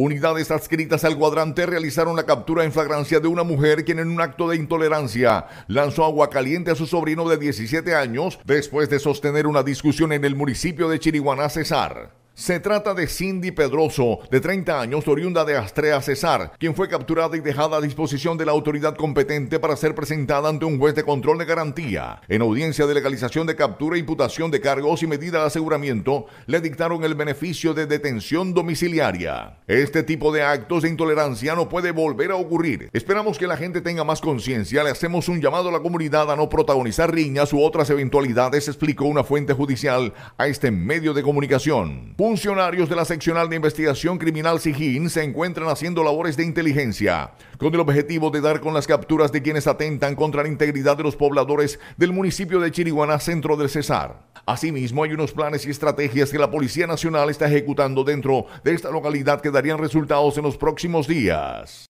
Unidades adscritas al cuadrante realizaron la captura en flagrancia de una mujer quien en un acto de intolerancia lanzó agua caliente a su sobrino de 17 años después de sostener una discusión en el municipio de Chiriguaná, Cesar. Se trata de Cindy Pedroso, de 30 años, oriunda de Astrea Cesar, quien fue capturada y dejada a disposición de la autoridad competente para ser presentada ante un juez de control de garantía. En audiencia de legalización de captura, imputación de cargos y medida de aseguramiento, le dictaron el beneficio de detención domiciliaria. Este tipo de actos de intolerancia no puede volver a ocurrir. Esperamos que la gente tenga más conciencia. Le hacemos un llamado a la comunidad a no protagonizar riñas u otras eventualidades, explicó una fuente judicial a este medio de comunicación. Funcionarios de la Seccional de Investigación Criminal SIGIN se encuentran haciendo labores de inteligencia con el objetivo de dar con las capturas de quienes atentan contra la integridad de los pobladores del municipio de Chiriguaná, centro del Cesar. Asimismo, hay unos planes y estrategias que la Policía Nacional está ejecutando dentro de esta localidad que darían resultados en los próximos días.